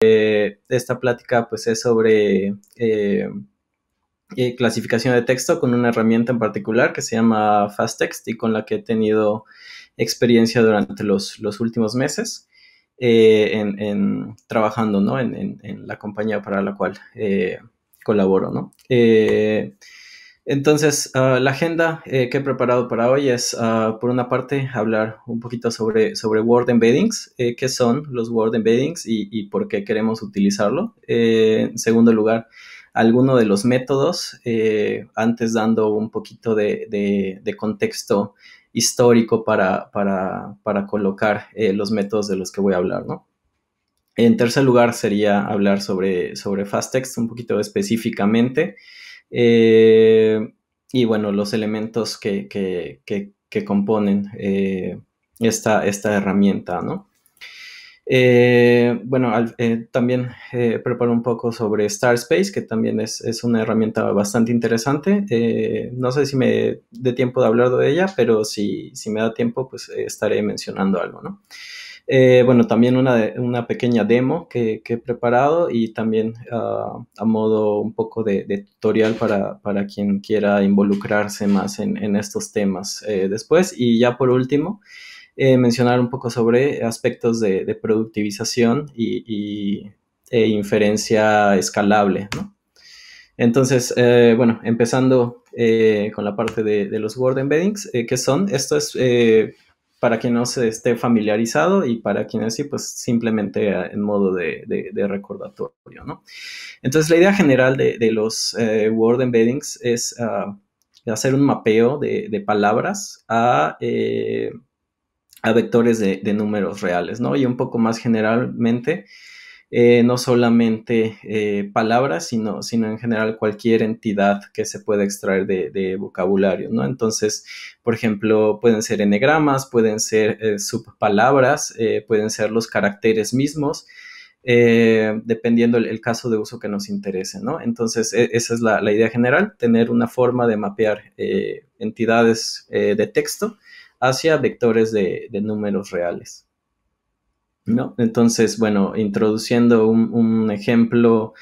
Eh, esta plática pues es sobre eh, eh, clasificación de texto con una herramienta en particular que se llama FastText y con la que he tenido experiencia durante los, últimos meses en, trabajando en, la compañía para la cual colaboro. ¿no? Entonces, ah, la agenda eh, que he preparado para hoy es, ah, por una parte, hablar un poquito sobre, Word Embeddings, eh, qué son los Word Embeddings y, por qué queremos utilizarlo. Eh, en segundo lugar, alguno de los métodos, antes dando un poquito de, contexto histórico para, colocar los métodos de los que voy a hablar, ¿no? En tercer lugar, sería hablar sobre, sobre Fast un poquito específicamente. Eh, y bueno, los elementos que, que, componen eh, esta, herramienta, ¿no? Eh, bueno, también preparo un poco sobre Starspace, que también es, una herramienta bastante interesante. no sé si me dé tiempo de hablar de ella, pero si, si me da tiempo, pues estaré mencionando algo, ¿no? Eh, bueno, también una, una pequeña demo que, he preparado y también ah, a modo un poco de, tutorial para, quien quiera involucrarse más en, estos temas eh, después. Y ya por último, eh, mencionar un poco sobre aspectos de, productivización y, e inferencia escalable. Entonces, bueno, empezando con la parte de, los Word Embeddings, ¿qué son? Esto es para quien no se esté familiarizado y para quienes sí, pues simplemente eh, en modo de, recordatorio, ¿no? Entonces, la idea general de, los eh, word embeddings es ah, hacer un mapeo de, palabras a, eh, a vectores de, números reales, ¿no? Y un poco más generalmente, eh, no solamente eh, palabras, sino, en general cualquier entidad que se pueda extraer de, vocabulario, ¿no? Entonces, por ejemplo, pueden ser enegramas, pueden ser eh, subpalabras, pueden ser los caracteres mismos, dependiendo el, caso de uso que nos interese, ¿no? Entonces, e, esa es la, idea general, tener una forma de mapear entidades de texto hacia vectores de números reales. Entonces, bueno, introduciendo un, ejemplo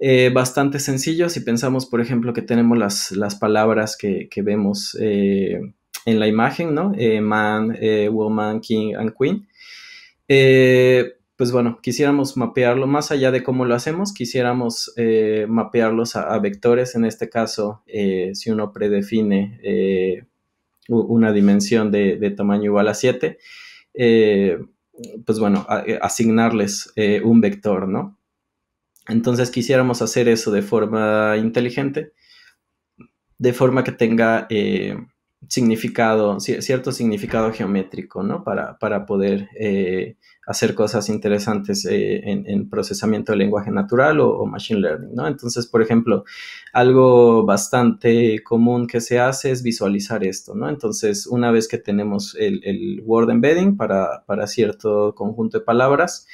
eh, bastante sencillo, si pensamos, por ejemplo, que tenemos las, palabras que, vemos eh, en la imagen, ¿no? Eh, man, woman, king and queen. pues bueno, quisiéramos mapearlo más allá de cómo lo hacemos, quisiéramos mapearlos a, vectores, en este caso, si uno predefine una dimensión de, tamaño igual a 7, eh, pues bueno, eh, asignarles eh, un vector, ¿no? Entonces quisiéramos hacer eso de forma inteligente, de forma que tenga eh, significado, cierto significado geométrico, ¿no? para poder hacer cosas interesantes eh, en, procesamiento de lenguaje natural o, machine learning, ¿no? Entonces, por ejemplo, algo bastante común que se hace es visualizar esto, ¿no? Entonces, una vez que tenemos el, word embedding para, para, cierto conjunto de palabras,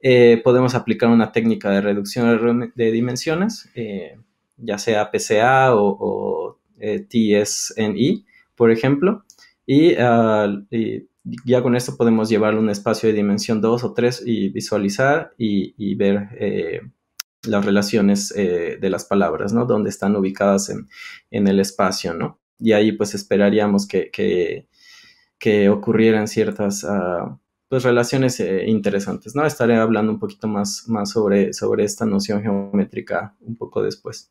eh, podemos aplicar una técnica de reducción de dimensiones, eh, ya sea PCA o, o TSNI, por ejemplo, y, ah, y ya con esto podemos llevar un espacio de dimensión 2 o 3 y visualizar y, ver eh, las relaciones eh, de las palabras, ¿no? Dónde están ubicadas en, el espacio, ¿no? Y ahí pues esperaríamos que, que, ocurrieran ciertas ah, pues, relaciones eh, interesantes, ¿no? Estaré hablando un poquito más, más sobre, sobre esta noción geométrica un poco después.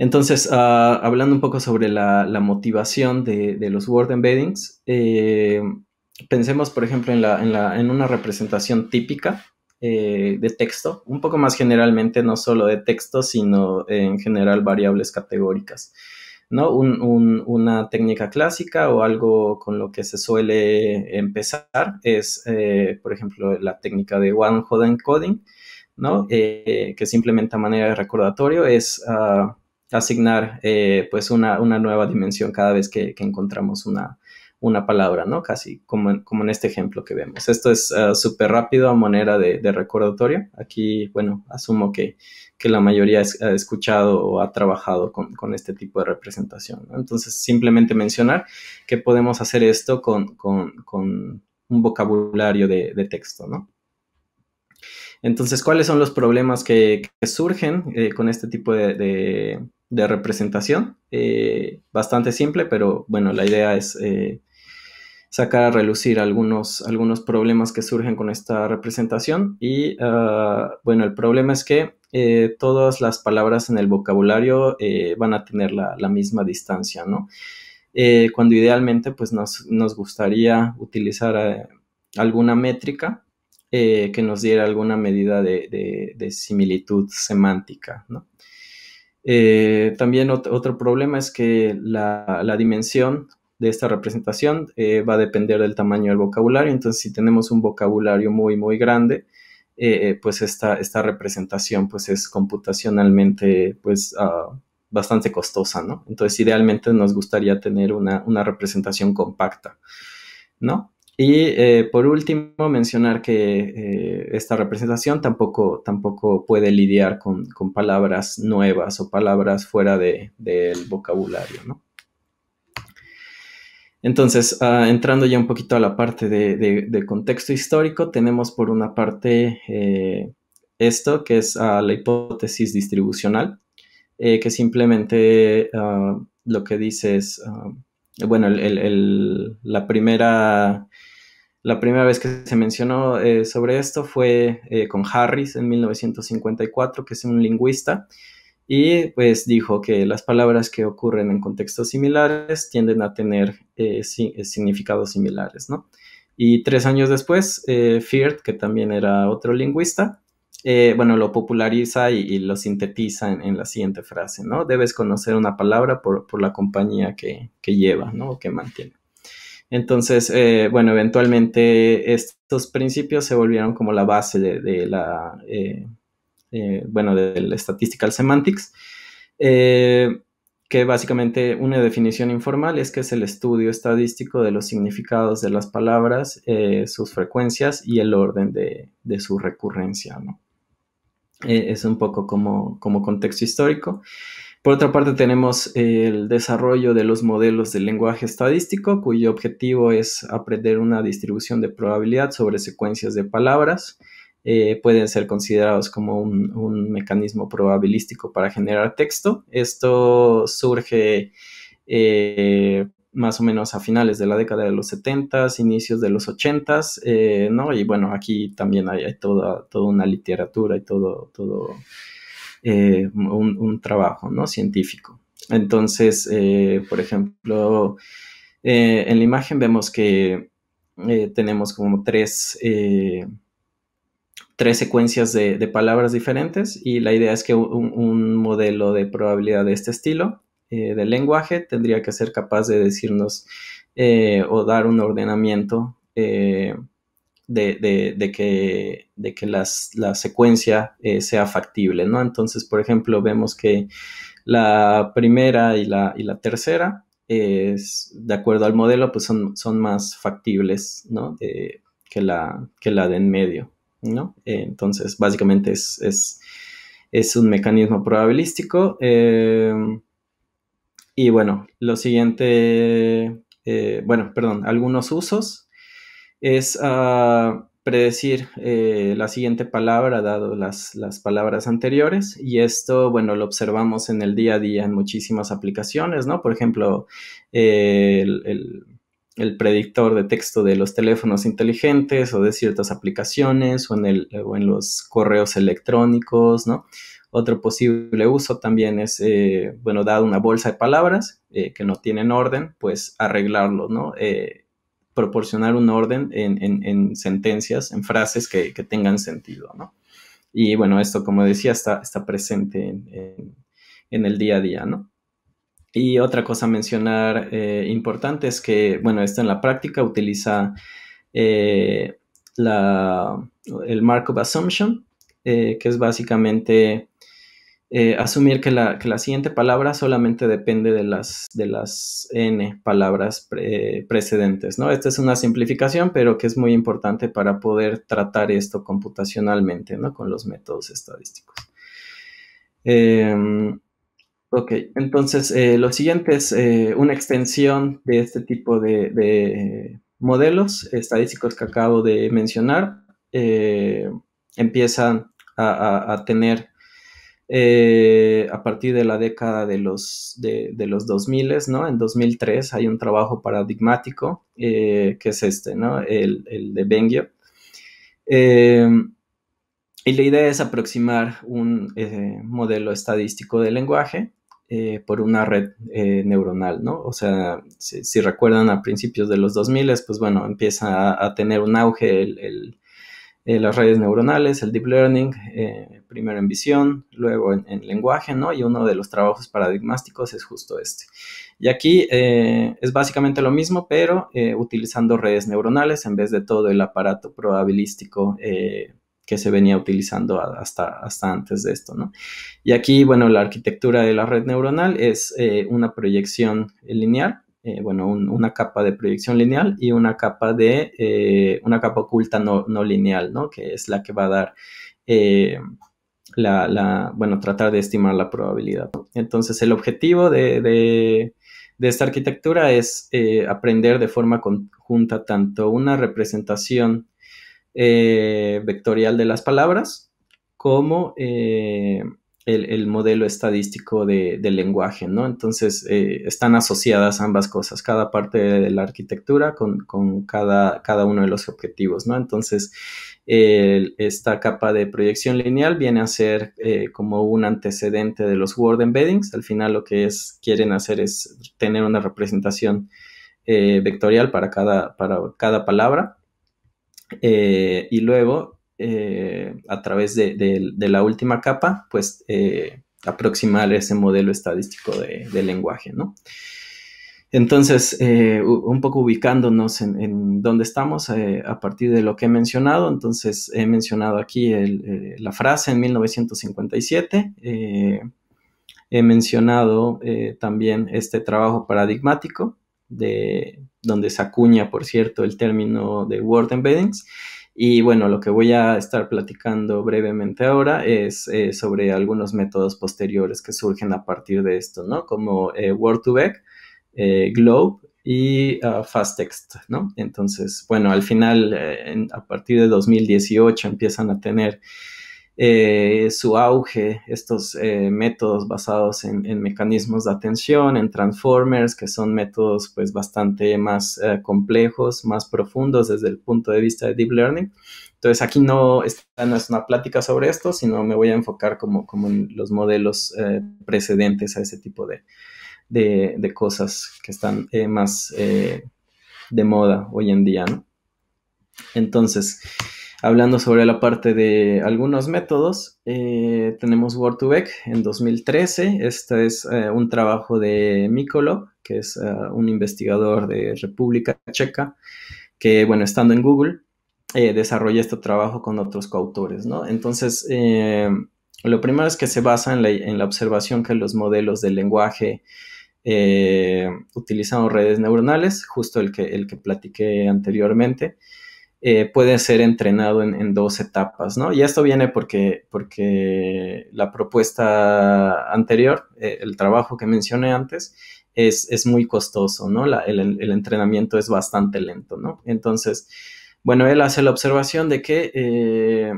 Entonces, ah, hablando un poco sobre la, motivación de, los word embeddings, eh, pensemos, por ejemplo, en, una representación típica eh, de texto, un poco más generalmente, no solo de texto, sino eh, en general variables categóricas. ¿no? una técnica clásica o algo con lo que se suele empezar es, por ejemplo, la técnica de One Hot Encoding, ¿no? que simplemente a manera de recordatorio es ah, asignar eh, pues una, nueva dimensión cada vez que, encontramos una, una, palabra, ¿no? Casi como en, como en, este ejemplo que vemos. Esto es ah, súper rápido a manera de, recordatorio. Aquí, bueno, asumo que, la mayoría ha escuchado o ha trabajado con, este tipo de representación. Entonces, simplemente mencionar que podemos hacer esto con, un vocabulario de, texto, ¿no? Entonces, ¿cuáles son los problemas que, surgen eh, con este tipo de, de representación, eh, bastante simple, pero bueno, la idea es eh, sacar a relucir algunos, algunos problemas que surgen con esta representación y ah, bueno, el problema es que eh, todas las palabras en el vocabulario van a tener la, misma distancia, ¿no? cuando idealmente pues nos, gustaría utilizar alguna métrica que nos diera alguna medida de similitud semántica, ¿no? Eh, también otro problema es que la, dimensión de esta representación eh, va a depender del tamaño del vocabulario. Entonces, si tenemos un vocabulario muy, muy grande, eh, pues esta, esta, representación pues es computacionalmente pues ah, bastante costosa, ¿no? Entonces, idealmente nos gustaría tener una, una representación compacta, ¿no? Y eh, por último, mencionar que eh, esta representación tampoco, tampoco puede lidiar con, palabras nuevas o palabras fuera del vocabulario, ¿no? Entonces, ah, entrando ya un poquito a la parte de, contexto histórico, tenemos por una parte eh, esto, que es ah, la hipótesis distribucional, que simplemente ah, lo que dice es, bueno, el, la primera la primera vez que se mencionó eh, sobre esto fue eh, con Harris en 1954, que es un lingüista, y pues dijo que las palabras que ocurren en contextos similares tienden a tener eh, significados similares, ¿no? Y tres años después, Firth, que también era otro lingüista, bueno, lo populariza y, lo sintetiza en, la siguiente frase, ¿no? Debes conocer una palabra por, la compañía que, que lleva, ¿no? O que mantiene. Entonces, eh, bueno, eventualmente estos principios se volvieron como la base de, la, eh, eh, bueno, del Statistical Semantics, que básicamente una definición informal es que es el estudio estadístico de los significados de las palabras, sus frecuencias y el orden de, su recurrencia, ¿no? es un poco como, como contexto histórico. Por otra parte, tenemos el desarrollo de los modelos de lenguaje estadístico, cuyo objetivo es aprender una distribución de probabilidad sobre secuencias de palabras. Eh, pueden ser considerados como un, mecanismo probabilístico para generar texto. Esto surge eh, más o menos a finales de la década de los 70s, inicios de los 80s, eh, ¿no? Y bueno, aquí también hay, hay toda, toda, una literatura y todo, todo eh, un, trabajo ¿no? científico. Entonces, eh, por ejemplo, eh, en la imagen vemos que tenemos como tres, tres secuencias de, palabras diferentes y la idea es que un, un modelo de probabilidad de este estilo del lenguaje tendría que ser capaz de decirnos o dar un ordenamiento de, de, que, las, la secuencia eh, sea factible, ¿no? Entonces, por ejemplo, vemos que la primera y la, y la tercera, es, de acuerdo al modelo, pues son, son más factibles, que, la, que la de en medio, ¿no? Eh, entonces, básicamente es, es, un mecanismo probabilístico. Eh, y bueno, lo siguiente, bueno, perdón, algunos usos es ah, predecir eh, la siguiente palabra, dado las, palabras anteriores, y esto, bueno, lo observamos en el día a día en muchísimas aplicaciones, ¿no? Por ejemplo, eh, el, el, predictor de texto de los teléfonos inteligentes o de ciertas aplicaciones o en, el, o en los correos electrónicos, ¿no? Otro posible uso también es, eh, bueno, dado una bolsa de palabras que no tienen orden, pues arreglarlo, ¿no? proporcionar un orden en, sentencias, en frases que, tengan sentido, ¿no? Y bueno, esto, como decía, está, está presente en, el día a día, ¿no? Y otra cosa a mencionar eh, importante es que, bueno, esto en la práctica utiliza eh, la, el Markov assumption, eh, que es básicamente eh, asumir que la, siguiente palabra solamente depende de las, de las n palabras precedentes, ¿no? Esta es una simplificación, pero que es muy importante para poder tratar esto computacionalmente, ¿no? Con los métodos estadísticos. Em, ok, entonces eh, lo siguiente es eh, una extensión de este tipo de, modelos estadísticos que acabo de mencionar. empiezan a, a tener eh, a partir de la década de los, de, 2000, ¿no? En 2003 hay un trabajo paradigmático eh, que es este, ¿no? El, de Bengio. Eh, y la idea es aproximar un modelo estadístico de lenguaje por una red neuronal, ¿no? O sea, si, recuerdan a principios de los 2000, pues bueno, empieza a, tener un auge el eh, las redes neuronales, el deep learning, eh, primero en visión, luego en, lenguaje, ¿no? Y uno de los trabajos paradigmáticos es justo este. Y aquí eh, es básicamente lo mismo, pero utilizando redes neuronales en vez de todo el aparato probabilístico que se venía utilizando hasta, hasta antes de esto, ¿no? Y aquí, bueno, la arquitectura de la red neuronal es una proyección lineal eh, bueno, una capa de proyección lineal y una capa de eh, una capa oculta no, lineal, ¿no? Que es la que va a dar eh, la, bueno, tratar de estimar la probabilidad. Entonces, el objetivo de, de, de esta arquitectura es aprender de forma conjunta tanto una representación vectorial de las palabras como el, modelo estadístico de, del lenguaje, ¿no? Entonces, eh, están asociadas ambas cosas, cada parte de la arquitectura con, cada, uno de los objetivos, ¿no? Entonces, esta capa de proyección lineal viene a ser eh, como un antecedente de los word embeddings. Al final lo que es, quieren hacer es tener una representación eh, vectorial para cada, para cada palabra. y luego eh, a través de, la última capa, pues eh, aproximar ese modelo estadístico de, lenguaje, ¿no? Entonces, eh, un poco ubicándonos en, dónde estamos a partir de lo que he mencionado, entonces he mencionado aquí la frase en 1957, he mencionado también este trabajo paradigmático, de, donde se acuña, por cierto, el término de word embeddings, y bueno, lo que voy a estar platicando brevemente ahora es eh, sobre algunos métodos posteriores que surgen a partir de esto, ¿no? Como eh, Word2Vec, eh, Globe y ah, Fasttext, ¿no? Entonces, bueno, al final, a partir de 2018 empiezan a tener eh, su auge, estos eh, métodos basados en, mecanismos de atención, en transformers, que son métodos pues bastante más eh, complejos, más profundos desde el punto de vista de deep learning. Entonces aquí no, no es una plática sobre esto, sino me voy a enfocar como, como en los modelos precedentes a ese tipo de, cosas que están más de moda hoy en día. Entonces, hablando sobre la parte de algunos métodos, eh, tenemos Word2Vec en 2013. Este es eh, un trabajo de Mikolo, que es eh, un investigador de República Checa, que, bueno, estando en Google, desarrolla este trabajo con otros coautores, ¿no? Entonces, lo primero es que se basa en la, observación que los modelos de lenguaje utilizan redes neuronales, justo el que, el que platiqué anteriormente. Eh, puede ser entrenado en, dos etapas, ¿no? Y esto viene porque, porque la propuesta anterior, eh, el trabajo que mencioné antes, es, es muy costoso, ¿no? el, entrenamiento es bastante lento, ¿no? Entonces, bueno, él hace la observación de que, eh,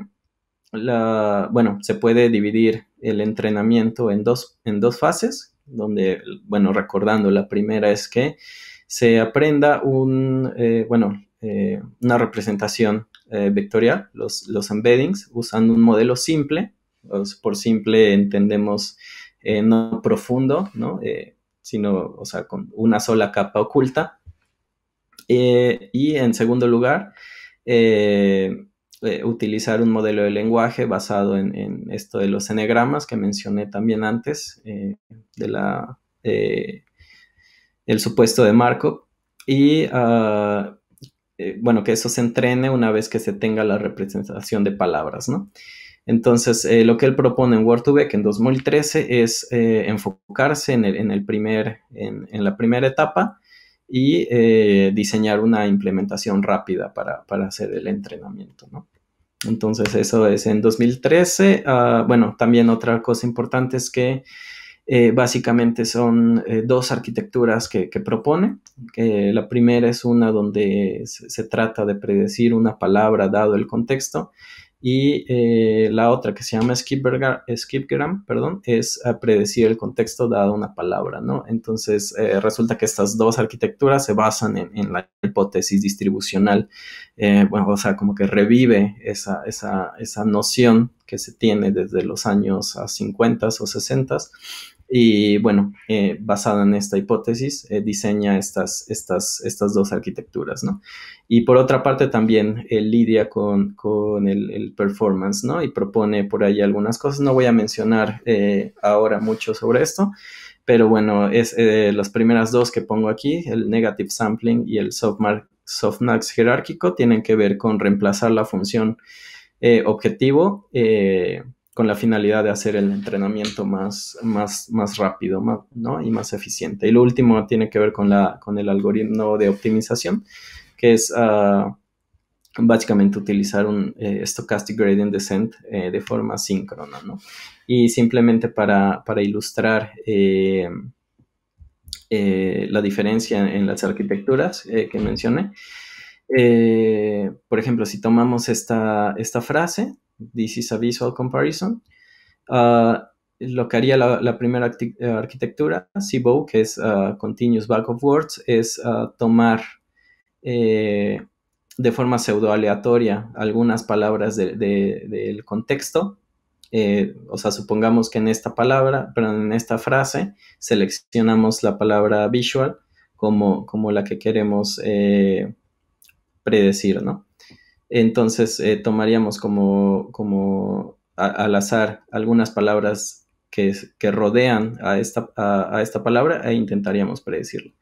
la, bueno, se puede dividir el entrenamiento en dos, en dos fases, donde, bueno, recordando, la primera es que se aprenda un, bueno, eh, una representación eh, vectorial, los, los, embeddings, usando un modelo simple. por simple entendemos eh, no profundo, sino, o sea, con una sola capa oculta. y en segundo lugar, utilizar un modelo de lenguaje basado en, esto de los enegramas que mencioné también antes, de la, el supuesto de Markov. Y ah, eh, bueno, que eso se entrene una vez que se tenga la representación de palabras, ¿no? Entonces, eh, lo que él propone en Word2Vec en 2013 es eh, enfocarse en, el, primer, en, la primera etapa y diseñar una implementación rápida para, hacer el entrenamiento, ¿no? Entonces, eso es en 2013. Ah, bueno, también otra cosa importante es que eh, básicamente son eh, dos arquitecturas que, propone. Eh, la primera es una donde se, trata de predecir una palabra dado el contexto y la otra que se llama Skipgram, perdón, es predecir el contexto dado una palabra, ¿no? Entonces resulta que estas dos arquitecturas se basan en, la hipótesis distribucional, bueno, o sea, como que revive esa, esa noción que se tiene desde los años 50 ah, o 60 y bueno, eh, basada en esta hipótesis, eh, diseña estas, estas, estas dos arquitecturas, ¿no? Y por otra parte también eh, lidia con, el, performance, ¿no? Y propone por ahí algunas cosas. No voy a mencionar ahora mucho sobre esto, pero bueno, es las primeras dos que pongo aquí, el negative sampling y el softmax jerárquico, tienen que ver con reemplazar la función objetivo con la finalidad de hacer el entrenamiento más, más, más rápido y más eficiente. Y lo último tiene que ver con, la, con el algoritmo de optimización, que es ah, básicamente utilizar un eh, stochastic gradient descent eh, de forma síncrona. Y simplemente para, ilustrar eh, la diferencia en las arquitecturas que mencioné, por ejemplo, si tomamos esta, esta frase, this is a visual comparison. Ah, lo que haría la, primera eh, arquitectura, CBO, que es ah, Continuous Back of Words, es ah, tomar eh, de forma pseudo aleatoria algunas palabras del contexto. Eh, o sea, supongamos que en esta palabra, pero en esta frase, seleccionamos la palabra visual como, como la que queremos predecir, ¿no? Entonces eh, tomaríamos como, como al azar algunas palabras que, rodean a esta, a, esta, palabra e intentaríamos predecirlo.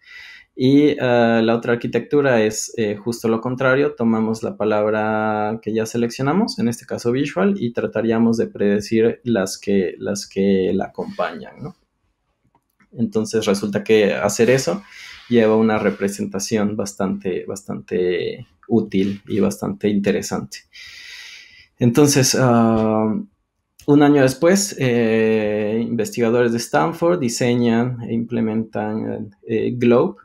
Y ah, la otra arquitectura es eh, justo lo contrario, tomamos la palabra que ya seleccionamos, en este caso visual, y trataríamos de predecir las que, las que la acompañan. Entonces resulta que hacer eso lleva una representación bastante, bastante útil y bastante interesante. Entonces, ah, un año después, eh, investigadores de Stanford diseñan e implementan eh, GLOBE,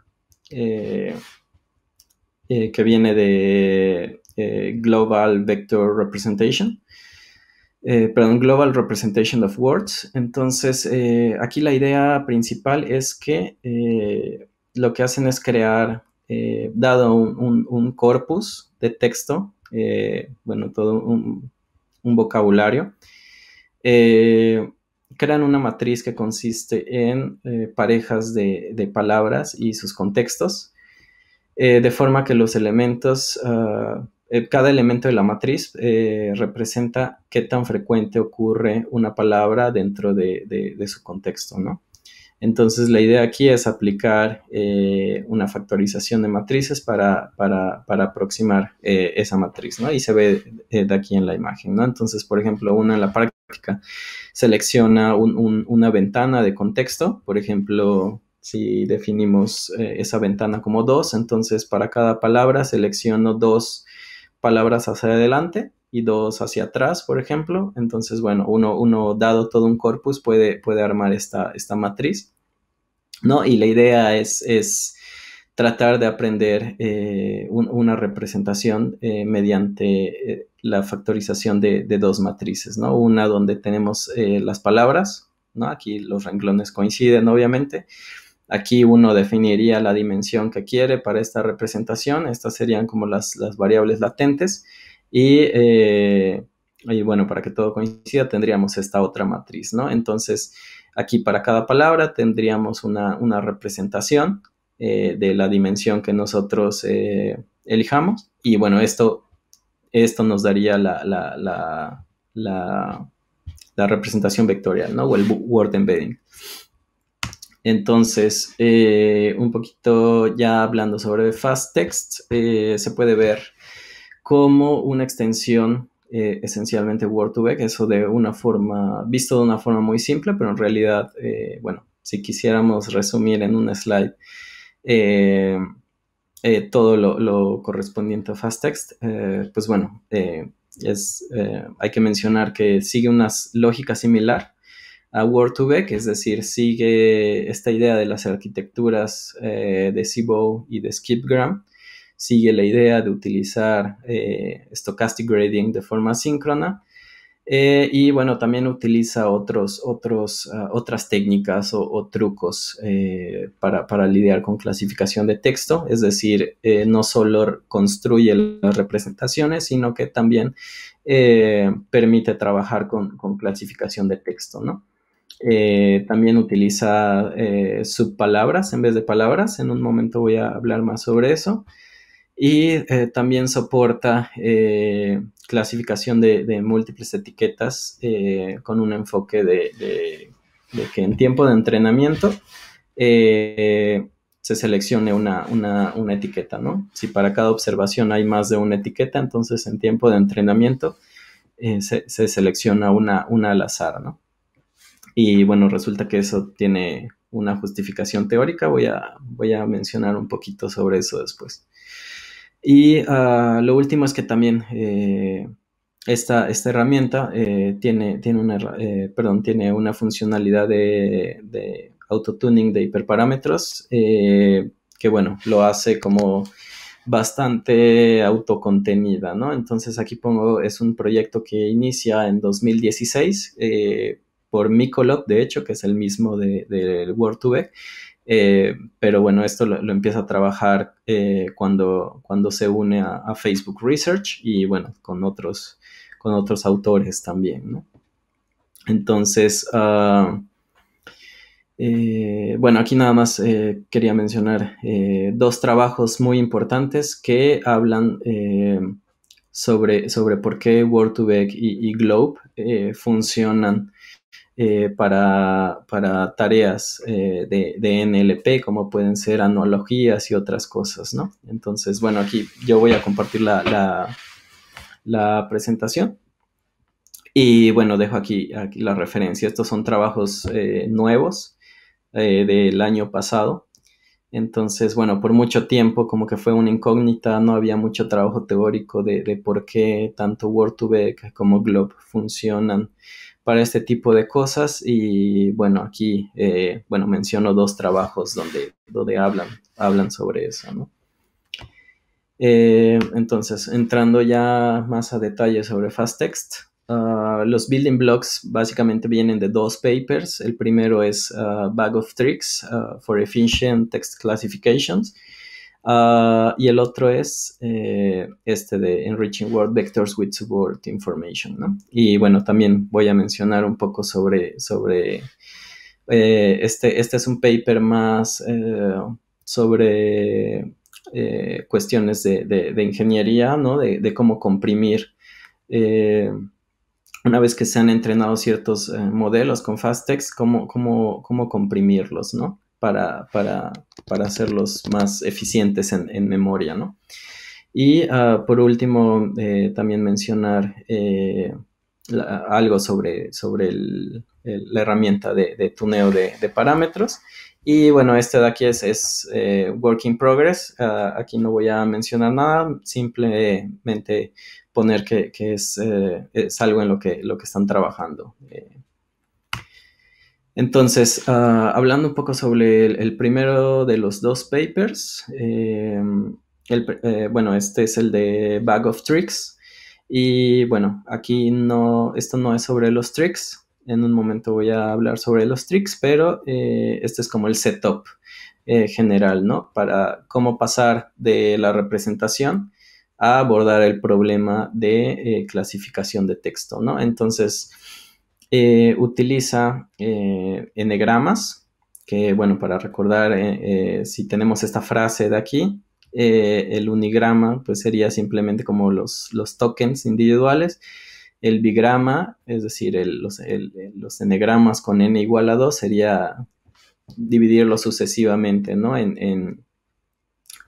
eh, que viene de Global Vector Representation. perdón, Global Representation of Words. Entonces, aquí la idea principal es que lo que hacen es crear eh, dado un, corpus de texto, eh, bueno, todo un, vocabulario, eh, crean una matriz que consiste en parejas de, palabras y sus contextos, de forma que los elementos, ah, cada elemento de la matriz representa qué tan frecuente ocurre una palabra dentro de, de su contexto, ¿no? Entonces la idea aquí es aplicar eh, una factorización de matrices para, aproximar eh, esa matriz, ¿no? Y se ve eh, de aquí en la imagen, ¿no? Entonces, por ejemplo, uno en la práctica selecciona una ventana de contexto, por ejemplo, si definimos esa ventana como dos, entonces para cada palabra selecciono dos palabras hacia adelante y dos hacia atrás, por ejemplo. Entonces, bueno, uno, dado todo un corpus puede, puede armar esta, esta matriz. ¿no? Y la idea es, es tratar de aprender eh, una representación eh, mediante eh, la factorización de, dos matrices, ¿no? Una donde tenemos las palabras, ¿no? Aquí los renglones coinciden, obviamente. Aquí uno definiría la dimensión que quiere para esta representación. Estas serían como las, las variables latentes. Y, y, bueno, para que todo coincida, tendríamos esta otra matriz, ¿no? Entonces, Aquí para cada palabra tendríamos una, representación eh, de la dimensión que nosotros eh, elijamos. Y bueno, esto, esto nos daría la, la, la, la, representación vectorial, ¿no? O el word embedding. Entonces, eh, un poquito ya hablando sobre fast text, se puede ver como una extensión eh, esencialmente Word2Vec, eso de una forma, visto de una forma muy simple, pero en realidad, eh, bueno, si quisiéramos resumir en un slide eh, todo lo, correspondiente a FastText, pues bueno, hay que mencionar que sigue una lógica similar a Word2Vec, es decir, sigue esta idea de las arquitecturas de cibo y de SkipGram, sigue la idea de utilizar eh, stochastic Grading de forma síncrona. Eh, y bueno, también utiliza otros, otros, ah, otras técnicas o, trucos eh, para, lidiar con clasificación de texto, es decir, no solo construye las representaciones, sino que también permite trabajar con, con, clasificación de texto, ¿no? también utiliza subpalabras en vez de palabras, en un momento voy a hablar más sobre eso y eh, también soporta eh, clasificación de, múltiples etiquetas eh, con un enfoque de, que en tiempo de entrenamiento se seleccione una, etiqueta, ¿no? Si para cada observación hay más de una etiqueta, entonces en tiempo de entrenamiento se, selecciona una, una al azar, ¿no? Y bueno, resulta que eso tiene una justificación teórica, voy a, voy a mencionar un poquito sobre eso después. Y ah, lo último es que también eh, esta, herramienta eh, tiene, tiene, una, eh, perdón, tiene una funcionalidad de, de autotuning de hiperparámetros que, bueno, lo hace como bastante autocontenida, ¿no? Entonces aquí pongo, es un proyecto que inicia en 2016 por Mikolot, de hecho, que es el mismo del Word2Vec, eh, pero bueno, esto lo, empieza a trabajar eh, cuando, cuando se une a, Facebook Research y bueno, con otros, con otros autores también, Entonces, ah, eh, bueno, aquí nada más quería mencionar dos trabajos muy importantes que hablan sobre, sobre por qué Word2Vec y, Globe funcionan eh, para, tareas eh, de, NLP, como pueden ser analogías y otras cosas, ¿no? Entonces, bueno, aquí yo voy a compartir la, presentación. Y bueno, dejo aquí, aquí la referencia. Estos son trabajos eh, nuevos del año pasado. Entonces, bueno, por mucho tiempo como que fue una incógnita, no había mucho trabajo teórico de, por qué tanto Word2Vec como Globe funcionan para este tipo de cosas y bueno, aquí, eh, bueno, menciono dos trabajos donde, donde hablan, hablan sobre eso, eh, entonces, entrando ya más a detalle sobre fast text ah, los building blocks básicamente vienen de dos papers. El primero es ah, Bag of Tricks ah, for Efficient Text Classifications, Ah, y el otro es eh, este de Enriching World Vectors with Support Information, ¿no? Y bueno, también voy a mencionar un poco sobre, sobre eh, este, este es un paper más eh, sobre cuestiones de, ingeniería, ¿no? De, cómo comprimir una vez que se han entrenado ciertos modelos con Fastex, cómo, cómo comprimirlos, ¿no? para, para, para hacerlos más eficientes en, en memoria, ¿no? Y ah, por último, eh, también mencionar eh, algo sobre, sobre el, la herramienta de, tuneo de, parámetros. Y bueno, este de aquí es, es eh, Work in Progress. Ah, aquí no voy a mencionar nada, simplemente poner que, que es, es, algo en lo que, lo que están trabajando. Entonces, ah, hablando un poco sobre el, primero de los dos papers, em, eh, bueno, este es el de Bag of Tricks. Y bueno, aquí no, esto no es sobre los tricks. En un momento voy a hablar sobre los tricks, pero eh, este es como el setup eh, general, ¿no? Para cómo pasar de la representación a abordar el problema de clasificación de texto, ¿no? Entonces, eh, utiliza eh, enegramas, que bueno, para recordar, eh, eh, si tenemos esta frase de aquí, el unigrama pues sería simplemente como los, los tokens individuales, el bigrama, es decir, los, el, con n igual a 2 sería dividirlos sucesivamente, ¿no? en,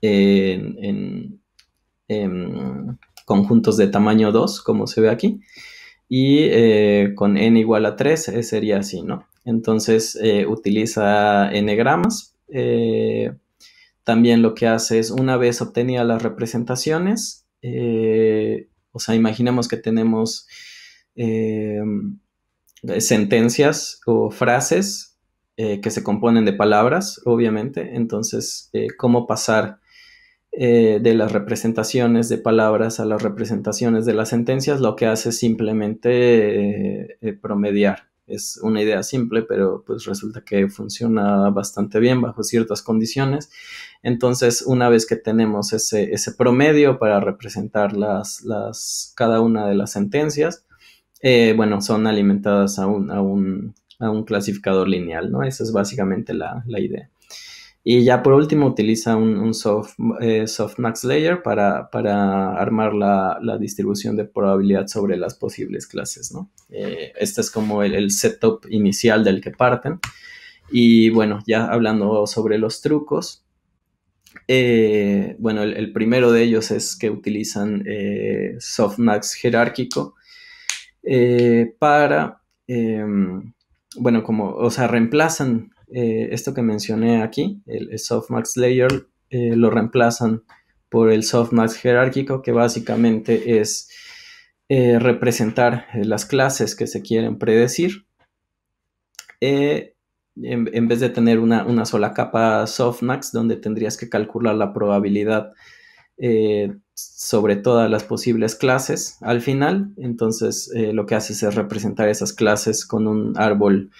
en, en conjuntos de tamaño 2, como se ve aquí y eh, con n igual a 3 eh, sería así, ¿no? Entonces eh, utiliza n gramas. también lo que hace es una vez obtenidas las representaciones, o sea, imaginemos que tenemos sentencias o frases que se componen de palabras, obviamente, entonces, ¿cómo pasar? Eh, de las representaciones de palabras a las representaciones de las sentencias, lo que hace es simplemente eh, eh, promediar. Es una idea simple, pero pues resulta que funciona bastante bien bajo ciertas condiciones. Entonces, una vez que tenemos ese, promedio para representar las, las, cada una de las sentencias, bueno, son alimentadas a un, a un, clasificador lineal, ¿no? Esa es básicamente la, la idea. Y ya por último utiliza un, soft, eh, softmax layer para, armar la, distribución de probabilidad sobre las posibles clases, ¿no? Eh, este es como el, setup inicial del que parten. Y bueno, ya hablando sobre los trucos, eh, bueno, el, primero de ellos es que utilizan softmax jerárquico para, em, bueno, como, o sea, reemplazan eh, esto que mencioné aquí, el, softmax layer, eh, lo reemplazan por el softmax jerárquico, que básicamente es eh, representar las clases que se quieren predecir. En, vez de tener una, una, sola capa softmax, donde tendrías que calcular la probabilidad sobre todas las posibles clases al final. Entonces, lo que haces es representar esas clases con un árbol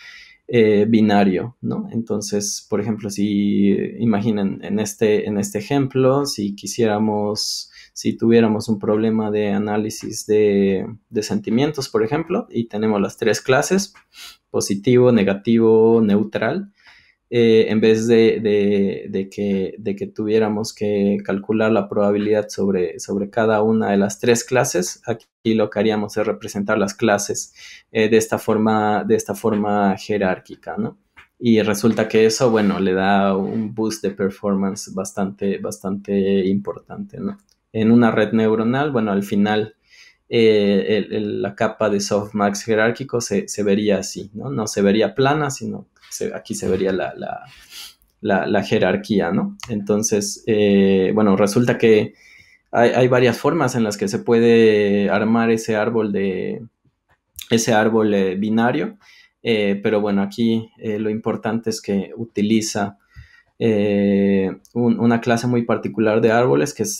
eh, binario, ¿no? Entonces, por ejemplo, si imaginen en este, en este ejemplo, si quisiéramos, si tuviéramos un problema de análisis de sentimientos, por ejemplo, y tenemos las tres clases, positivo, negativo, neutral, eh, en vez de, que, de, que, tuviéramos que calcular la probabilidad sobre, sobre, cada una de las tres clases, aquí lo que haríamos es representar las clases eh, de, esta forma, de esta forma jerárquica, ¿no? Y resulta que eso, bueno, le da un boost de performance bastante, bastante importante, ¿no? En una red neuronal, bueno, al final eh, la capa de softmax jerárquico se, se vería así, ¿no? No se vería plana, sino aquí se vería la, jerarquía, ¿no? Entonces, eh, bueno, resulta que hay, varias formas en las que se puede armar ese árbol de ese árbol eh, binario, eh, pero bueno, aquí lo importante es que utiliza una clase muy particular de árboles, que es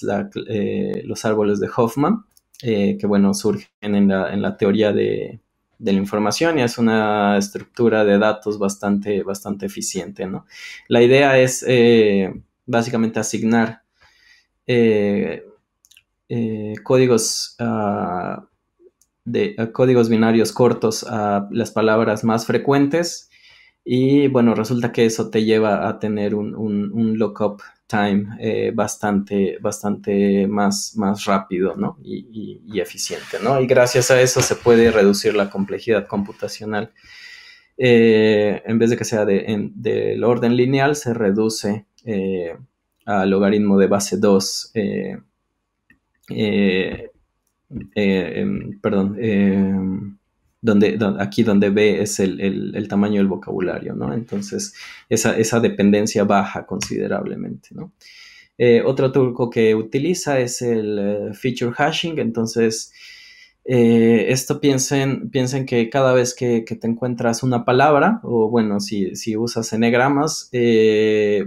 los árboles de Hoffman, que bueno, surgen en la teoría de, de la información y es una estructura de datos bastante, bastante eficiente, ¿no? La idea es eh, básicamente asignar eh, eh, códigos, ah, de, ah, códigos binarios cortos a las palabras más frecuentes y bueno, resulta que eso te lleva a tener un, un, up time eh, bastante, bastante más, más rápido y, eficiente. ¿no? Y gracias a eso se puede reducir la complejidad computacional. Eh, en vez de que sea del orden lineal, se reduce eh, al logaritmo de base 2. perdón aquí donde ve es el, tamaño del vocabulario, ¿no? Entonces, esa, dependencia baja considerablemente, ¿no? Eh, otro truco que utiliza es el eh, feature hashing, entonces, eh, esto piensen, piensen que cada vez que, te encuentras una palabra, o bueno, si, si usas enegramas,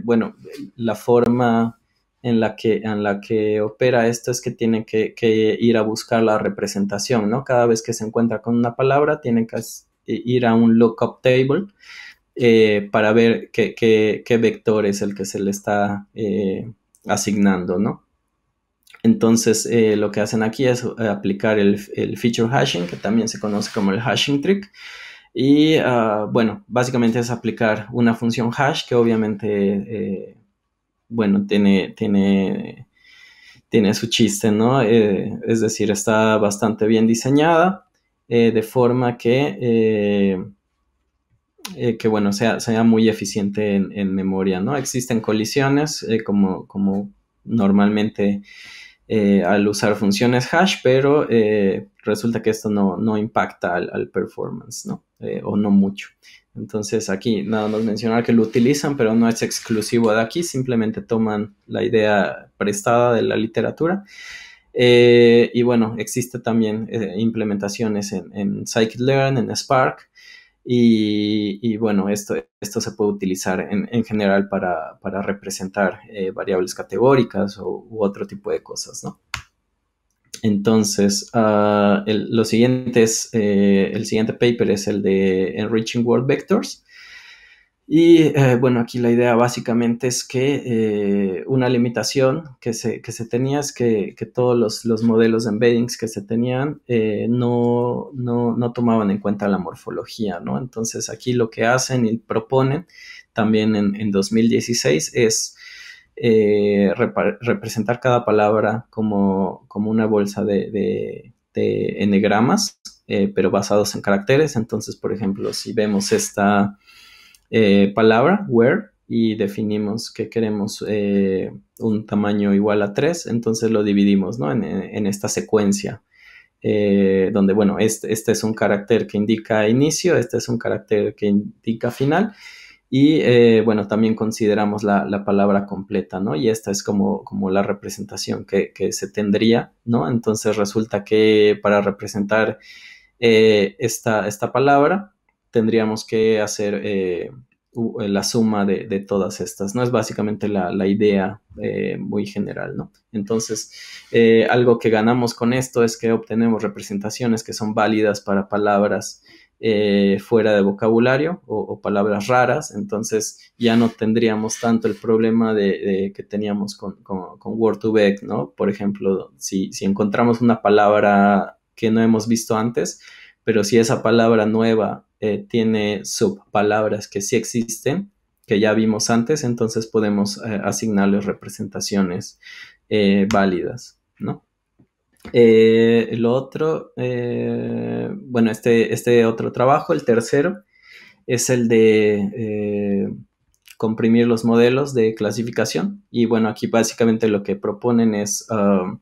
bueno, la forma en la que, en la que opera esto es que tiene que, ir a buscar la representación, ¿no? Cada vez que se encuentra con una palabra, tiene que ir a un lookup table eh, para ver qué, vector es el que se le está eh, asignando, ¿no? Entonces, eh, lo que hacen aquí es aplicar el, feature hashing, que también se conoce como el hashing trick. Y ah, bueno, básicamente es aplicar una función hash que obviamente bueno, tiene, tiene, tiene su chiste, ¿no? Eh, es decir, está bastante bien diseñada, eh, de forma que, eh, que bueno, sea, sea muy eficiente en, en memoria, ¿no? Existen colisiones, como, como normalmente eh, al usar funciones hash, pero eh, resulta que esto no, impacta al, performance, ¿no? Eh, o no mucho. Entonces aquí nada más mencionar que lo utilizan, pero no es exclusivo de aquí, simplemente toman la idea prestada de la literatura. y bueno, existe también implementaciones en, en, Scikit-Learn, en Spark, y, bueno, esto, esto se puede utilizar en, en general para, representar eh, variables categóricas u otro tipo de cosas, ¿no? Entonces, ah, el, siguiente eh, el siguiente paper es el de Enriching Word Vectors, y eh, bueno, aquí la idea básicamente es que eh, una limitación que se, tenía es que, todos los, modelos de embeddings que se tenían eh, no, tomaban en cuenta la morfología, ¿no? Entonces aquí lo que hacen y proponen también en, 2016 es representar cada palabra como, como una bolsa de, de, de enegramas, pero basados en caracteres. Entonces, por ejemplo, si vemos esta... Eh, palabra, where, y definimos que queremos eh, un tamaño igual a 3, entonces lo dividimos en, esta secuencia, eh, donde, bueno, este, este, es un carácter que indica inicio, este es un carácter que indica final, y bueno, también consideramos la, palabra completa, ¿no? Y esta es como, como la representación que, se tendría, ¿no? Entonces resulta que para representar esta, esta palabra, tendríamos que hacer eh, la suma de, todas estas, ¿no? Es básicamente la, idea eh, muy general, ¿no? Entonces, eh, algo que ganamos con esto es que obtenemos representaciones que son válidas para palabras fuera de vocabulario o, palabras raras, entonces ya no tendríamos tanto el problema de, que teníamos con, Word 2 vec ¿no? Por ejemplo, si, si encontramos una palabra que no hemos visto antes, pero si esa palabra nueva eh, tiene subpalabras que sí existen, que ya vimos antes, entonces podemos eh, asignarles representaciones eh, válidas, ¿no? lo otro, bueno, este, este, otro trabajo, el tercero, es el de comprimir los modelos de clasificación. Y bueno, aquí básicamente lo que proponen es ah,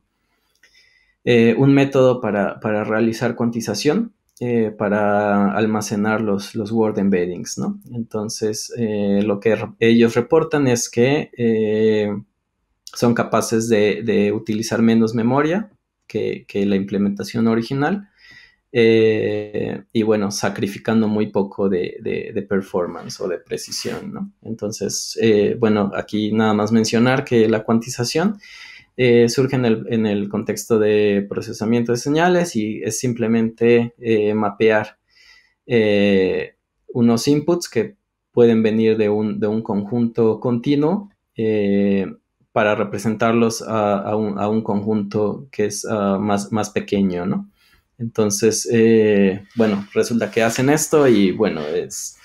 un método para, para, realizar cuantización eh, para almacenar los, los, word embeddings, ¿no? Entonces, eh, lo que ellos reportan es que eh, son capaces de, utilizar menos memoria que, la implementación original. y bueno, sacrificando muy poco de, performance o de precisión, ¿no? Entonces, bueno, aquí nada más mencionar que la cuantización Surgen eh, surge en el, contexto de procesamiento de señales y es simplemente eh, mapear eh, unos inputs que pueden venir de un, conjunto continuo para representarlos a, un, conjunto que es ah, más, más pequeño, ¿no? Entonces, bueno, resulta que hacen esto y bueno, es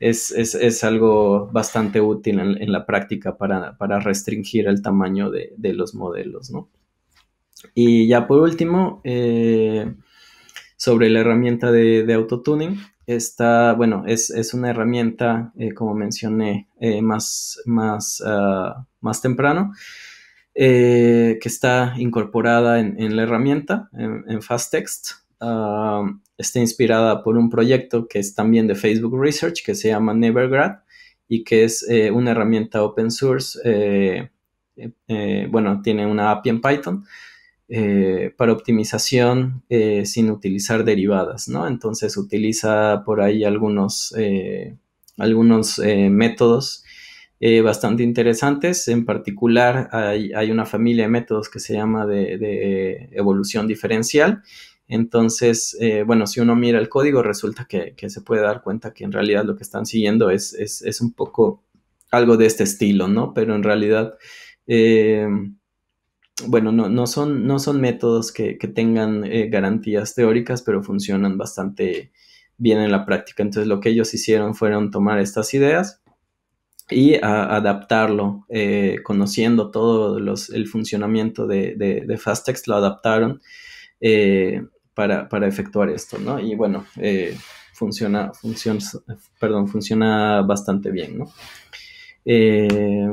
es, algo bastante útil en, la práctica para, restringir el tamaño de, los modelos, ¿no? Y ya por último, eh, sobre la herramienta de, de autotuning, está bueno, es, una herramienta, eh, como mencioné, eh, ah, más, temprano, que está incorporada en, la herramienta, en, en Ah, está inspirada por un proyecto que es también de Facebook Research, que se llama Nevergrad, y que es eh, una herramienta open source, eh, eh, bueno, tiene una API en Python para optimización sin utilizar derivadas, ¿no? Entonces utiliza por ahí algunos, algunos métodos bastante interesantes, en particular hay, una familia de métodos que se llama de evolución diferencial entonces, eh, bueno, si uno mira el código, resulta que, se puede dar cuenta que en realidad lo que están siguiendo es, es, un poco algo de este estilo, ¿no? Pero en realidad, eh, bueno, no, son, no son métodos que, tengan eh, garantías teóricas, pero funcionan bastante bien en la práctica. Entonces, lo que ellos hicieron fueron tomar estas ideas y adaptarlo, conociendo todo el funcionamiento de, de, lo adaptaron para, efectuar esto, ¿no? Y bueno, eh, funciona, funciona, perdón, funciona bastante bien, ¿no? Eh,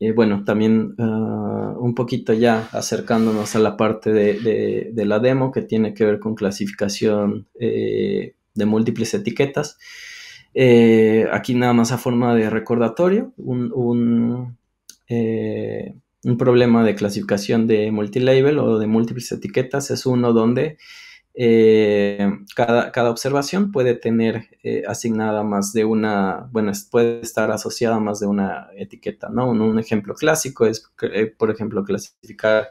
eh, bueno, también ah, un poquito ya acercándonos a la parte de, la demo que tiene que ver con clasificación de múltiples etiquetas. aquí nada más a forma de recordatorio, un un problema de clasificación de multilabel o de múltiples etiquetas es uno donde eh, cada, observación puede tener eh, asignada más de una, bueno, puede estar asociada más de una etiqueta, ¿no? Un, ejemplo clásico es, eh, por ejemplo, clasificar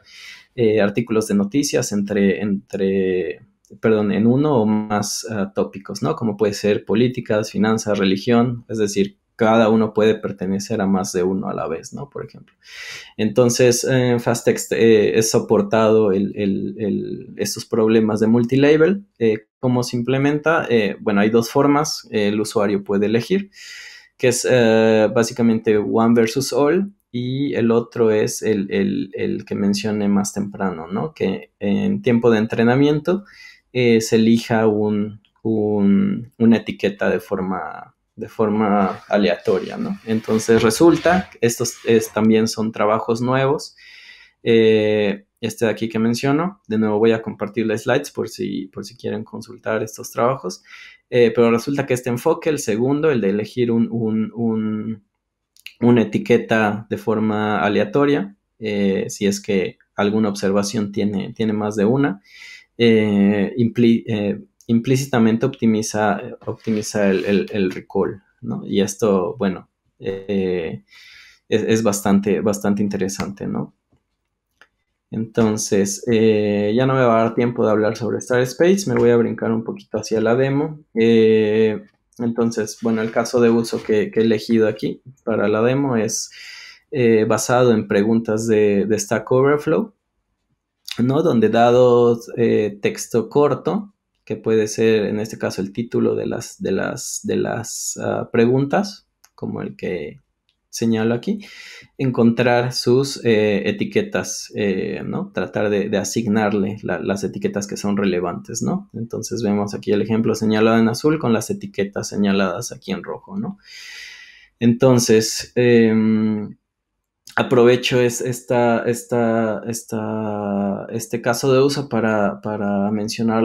artículos de noticias entre, entre, perdón, en uno o más ah, tópicos, ¿no? Como puede ser políticas, finanzas, religión, es decir, cada uno puede pertenecer a más de uno a la vez, ¿no? Por ejemplo. Entonces, FastText eh, Fastext eh, es soportado estos problemas de multilabel. Eh, ¿Cómo se implementa? bueno, hay dos formas el usuario puede elegir, que es básicamente one versus all y el otro es el, que mencioné más temprano, ¿no? Que en tiempo de entrenamiento se elija una etiqueta de forma de forma aleatoria, ¿no? Entonces resulta, estos también son trabajos nuevos. Eh, este de aquí que menciono, de nuevo voy a compartir las slides por si, por si quieren consultar estos trabajos, eh, pero resulta que este enfoque, el segundo, el de elegir un, una etiqueta de forma aleatoria, eh, si es que alguna observación tiene, tiene más de una, implica implícitamente optimiza, optimiza el, recall, ¿no? Y esto, bueno, eh, es, bastante, bastante interesante, ¿no? Entonces, eh, ya no me va a dar tiempo de hablar sobre Star Space, me voy a brincar un poquito hacia la demo. Eh, entonces, bueno, el caso de uso que, he elegido aquí para la demo es basado en preguntas de, de, Stack Overflow, ¿no? Donde dado texto corto, que puede ser en este caso el título de las, de las, de las ah, preguntas, como el que señalo aquí, encontrar sus eh, etiquetas, eh, ¿no? Tratar de, asignarle las etiquetas que son relevantes, ¿no? Entonces vemos aquí el ejemplo señalado en azul con las etiquetas señaladas aquí en rojo, ¿no? Entonces, em, aprovecho este caso de uso para, mencionar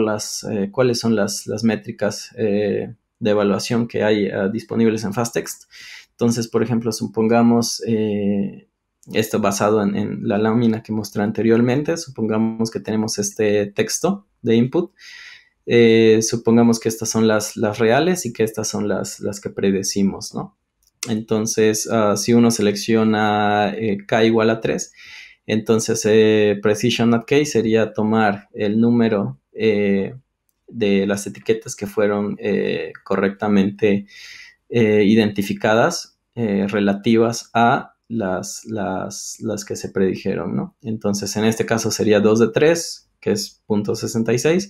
eh, cuáles son las, métricas eh, de evaluación que hay eh, disponibles en Fasttext. Entonces, por ejemplo, supongamos esto basado en, la lámina que mostré anteriormente, supongamos que tenemos este texto de input. supongamos que estas son las, reales y que estas son las, las que predecimos, ¿no? Entonces, ah, si uno selecciona eh, k igual a 3, entonces eh, precision at k sería tomar el número eh, de las etiquetas que fueron correctamente identificadas relativas a las, las, que se predijeron, Entonces, en este caso sería 2 de 3, que es .66.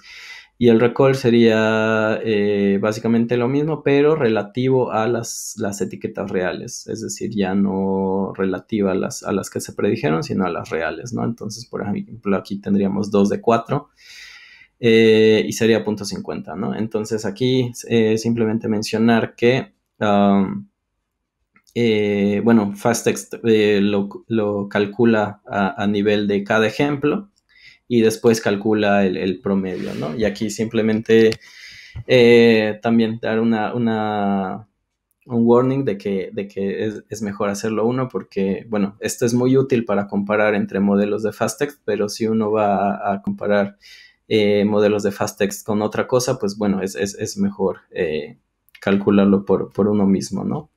Y el recall sería eh, básicamente lo mismo, pero relativo a las, etiquetas reales, es decir, ya no relativa a las, que se predijeron, sino a las reales, ¿no? Entonces, por ejemplo, aquí tendríamos 2 de 4 eh, y sería 0.50. .50, ¿no? Entonces aquí eh, simplemente mencionar que, um, bueno, FastText lo, calcula a, a nivel de cada ejemplo, y después calcula el, promedio, ¿no? Y aquí simplemente eh, también dar una, una, un warning de que, de que es, mejor hacerlo uno porque, bueno, esto es muy útil para comparar entre modelos de Fastex, pero si uno va a, comparar eh, modelos de Fastex con otra cosa, pues bueno, es, mejor eh, calcularlo por, uno mismo, ¿no?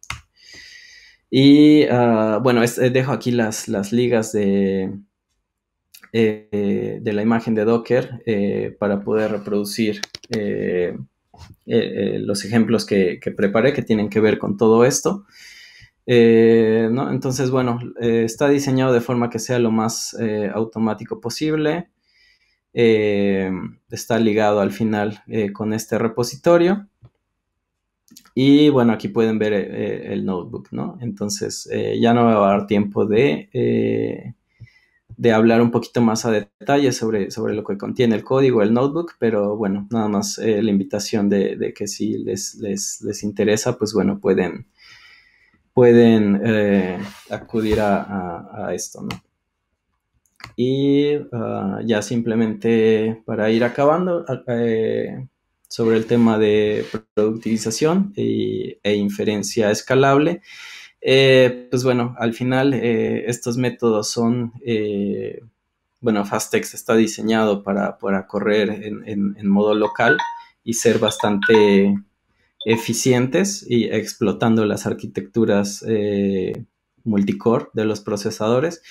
Y ah, bueno, dejo aquí las, las ligas de, eh, de la imagen de Docker eh, para poder reproducir eh, los ejemplos que, que, preparé que tienen que ver con todo esto. Entonces, bueno, está diseñado de forma que sea lo más automático posible. está ligado al final con este repositorio. Y bueno, aquí pueden ver el notebook, ¿no? Entonces, ya no me va a dar tiempo de de hablar un poquito más a detalle sobre, sobre lo que contiene el código, el notebook, pero bueno, nada más eh, la invitación de, que si les, les, interesa, pues bueno, pueden, pueden eh, acudir a, esto, Y ah, ya simplemente para ir acabando ah, eh, sobre el tema de productivización e inferencia escalable, eh, pues bueno, al final eh, estos métodos son, eh, bueno, Fastex está diseñado para, correr en, modo local y ser bastante eficientes y explotando las arquitecturas multicore de los procesadores.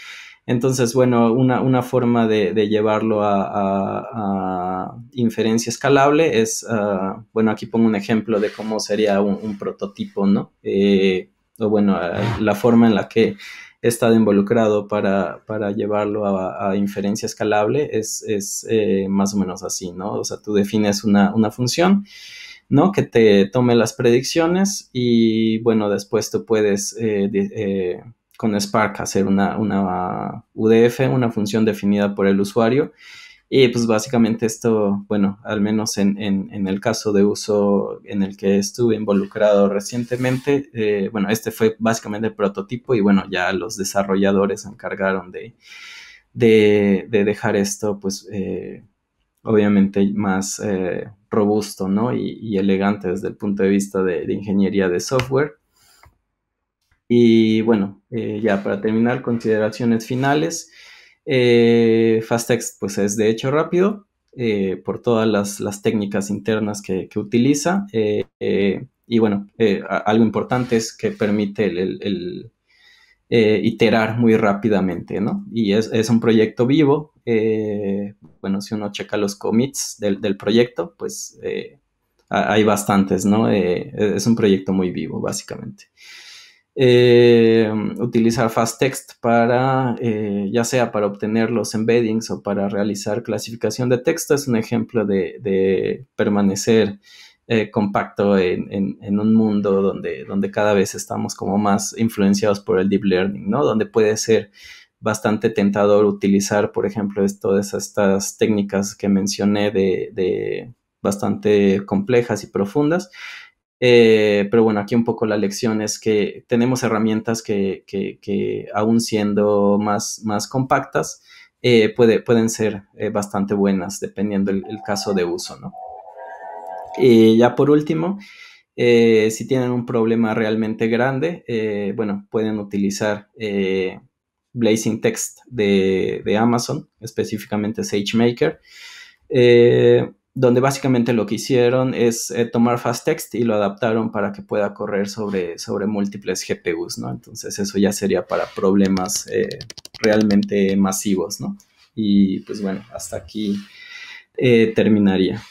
Entonces, bueno, una, forma de, llevarlo a, inferencia escalable es, ah, bueno, aquí pongo un ejemplo de cómo sería un, prototipo, ¿no? o bueno, la forma en la que he estado involucrado para, llevarlo a, inferencia escalable es, es eh, más o menos así, ¿no? O sea, tú defines una, función. ¿no? Que te tome las predicciones y bueno, después tú puedes eh, eh, con Spark hacer una, una UDF, una función definida por el usuario y pues básicamente esto, bueno, al menos en, en, el caso de uso en el que estuve involucrado recientemente, eh, bueno, este fue básicamente el prototipo y bueno, ya los desarrolladores se encargaron de, de, dejar esto pues eh, obviamente más eh, robusto, ¿no? Y, y, elegante desde el punto de vista de, de ingeniería de software. Y bueno, ya para terminar, consideraciones finales. Eh, pues es de hecho rápido eh, por todas las, técnicas internas que, utiliza. Eh, eh, y bueno, algo importante es que permite iterar muy rápidamente, ¿no? Y es, un proyecto vivo. bueno, si uno checa los commits del, del proyecto, pues hay bastantes, ¿no? es un proyecto muy vivo, básicamente. Eh, utilizar fast text para, eh, ya sea para obtener los embeddings o para realizar clasificación de texto, es un ejemplo de, permanecer eh, compacto en, un mundo donde, donde cada vez estamos como más influenciados por el deep learning, ¿no? Donde puede ser bastante tentador utilizar, por ejemplo, todas estas técnicas que mencioné de bastante complejas y profundas eh, pero bueno, aquí un poco la lección es que tenemos herramientas que, aún siendo más, más compactas, eh, puede, pueden ser eh, bastante buenas dependiendo el, caso de uso, ¿no? Y ya por último, si tienen un problema realmente grande, bueno, pueden utilizar Blazing Text de, de, Amazon, específicamente SageMaker donde básicamente lo que hicieron es eh, tomar Fast-Text y lo adaptaron para que pueda correr sobre, sobre múltiples GPUs, ¿no? Entonces eso ya sería para problemas eh, realmente masivos, ¿no? Y pues bueno, hasta aquí eh, terminaría.